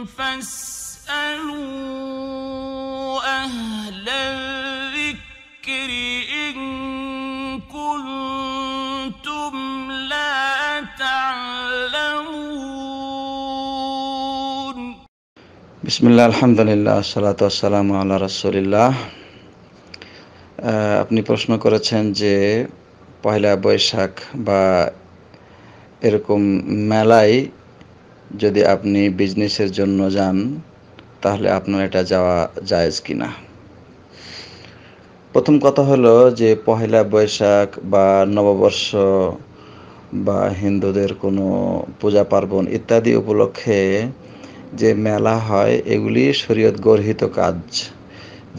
বিসমুল্লাহ আলহামদুলিল্লাহ সালাত আসসালাম আল্লাহ রসুলিল্লাহ আপনি প্রশ্ন করেছেন যে পয়লা বৈশাখ বা এরকম মেলায় যদি আপনি বিজনেসের জন্য যান তাহলে আপনার এটা যাওয়া কি না প্রথম কথা হলো যে পহেলা বৈশাখ বা নববর্ষ বা হিন্দুদের কোনো পূজা পার্বণ ইত্যাদি উপলক্ষে যে মেলা হয় এগুলি শরীয়ত গর্হিত কাজ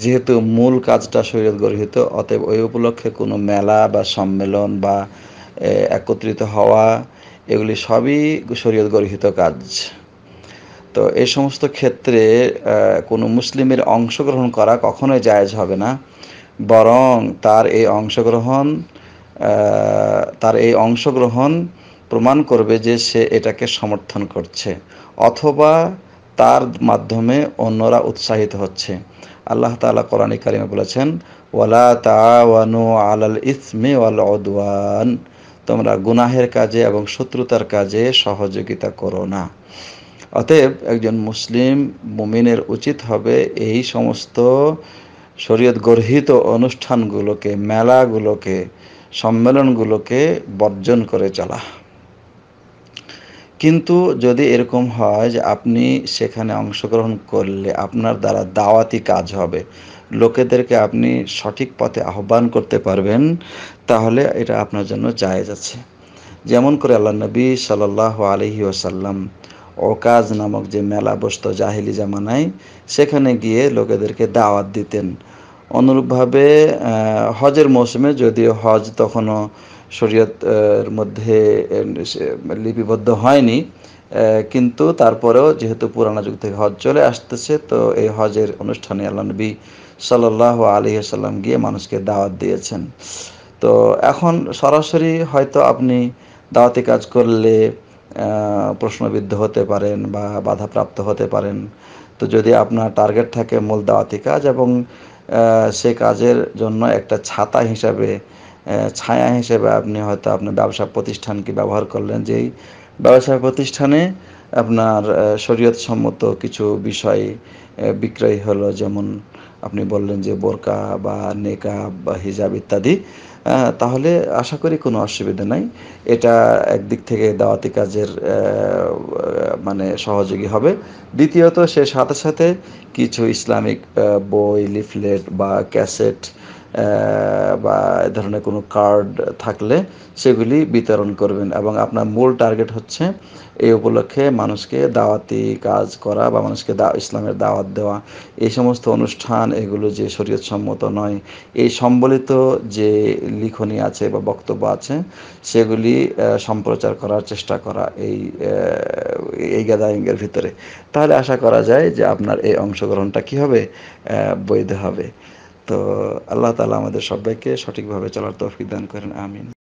যেহেতু মূল কাজটা শরীয়ত গর্হিত অতএব ওই উপলক্ষে কোনো মেলা বা সম্মেলন বা একত্রিত হওয়া এগুলি সবই শরীয়ত গর্হিত কাজ তো এই সমস্ত ক্ষেত্রে কোনো মুসলিমের অংশগ্রহণ করা কখনোই জায়জ হবে না বরং তার এই অংশগ্রহণ তার এই অংশগ্রহণ প্রমাণ করবে যে সে এটাকে সমর্থন করছে অথবা তার মাধ্যমে অন্যরা উৎসাহিত হচ্ছে আল্লাহ তালা কোরআন কারিমে বলেছেন ওয়ালা আল আল ইসমে ওয়াল অদওয়ান তোমরা গুনাহের কাজে এবং শত্রুতার কাজে সহযোগিতা করো না অতএব একজন মুসলিম মুমিনের উচিত হবে এই সমস্ত শরীয়ত গর্হিত অনুষ্ঠানগুলোকে মেলাগুলোকে সম্মেলনগুলোকে বর্জন করে চলা কিন্তু যদি এরকম হয় যে আপনি সেখানে অংশগ্রহণ করলে আপনার দ্বারা দাওয়াতি কাজ হবে লোকেদেরকে আপনি সঠিক পথে আহ্বান করতে পারবেন তাহলে এটা আপনার জন্য জায়েজ আছে যেমন করে আল্লাহ নবী সাল্লাহ আলহি ওসাল্লাম ওকাজ নামক যে মেলা বসত জাহিলি জামানায় সেখানে গিয়ে লোকেদেরকে দাওয়াত দিতেন অনুরূপভাবে হজের মৌসুমে যদিও হজ তখনও শরীয়তের মধ্যে লিপিবদ্ধ হয়নি কিন্তু তারপরেও যেহেতু পুরানা যুগ থেকে হজ চলে আসতেছে তো এই হজের অনুষ্ঠানে আল্লাহ নবী সাল্লাহ আলি আসাল্লাম গিয়ে মানুষকে দাওয়াত দিয়েছেন তো এখন সরাসরি হয়তো আপনি দাওয়াতি কাজ করলে প্রশ্নবিদ্ধ হতে পারেন বা বাধাপ্রাপ্ত হতে পারেন তো যদি আপনার টার্গেট থাকে মূল দাওয়াতি কাজ এবং সে কাজের জন্য একটা ছাতা হিসাবে ছায়া হিসেবে আপনি হয়তো আপনার ব্যবসা প্রতিষ্ঠানকে ব্যবহার করলেন যেই ব্যবসা প্রতিষ্ঠানে আপনার শরীয়ত সম্মত কিছু বিষয় বিক্রয় হলো যেমন আপনি বললেন যে বোরকা বা নেকা বা হিজাব ইত্যাদি তাহলে আশা করি কোনো অসুবিধা নাই এটা একদিক থেকে দাওয়াতি কাজের মানে সহযোগী হবে দ্বিতীয়ত সে সাথে সাথে কিছু ইসলামিক বই লিফলেট বা ক্যাসেট বা ধরনের কোনো কার্ড থাকলে সেগুলি বিতরণ করবেন এবং আপনার মূল টার্গেট হচ্ছে এই উপলক্ষে মানুষকে দাওয়াতি কাজ করা বা মানুষকে দা ইসলামের দাওয়াত দেওয়া এই সমস্ত অনুষ্ঠান এগুলো যে শরীয়ত সম্মত নয় এই সম্বলিত যে লিখনি আছে বা বক্তব্য আছে সেগুলি সম্প্রচার করার চেষ্টা করা এই এই গ্যাদারিংয়ের ভিতরে তাহলে আশা করা যায় যে আপনার এই অংশগ্রহণটা কী হবে বৈধ হবে তো আল্লাহ তালা আমাদের সবাইকে সঠিকভাবে চলার তৌফিক দান করেন আমিন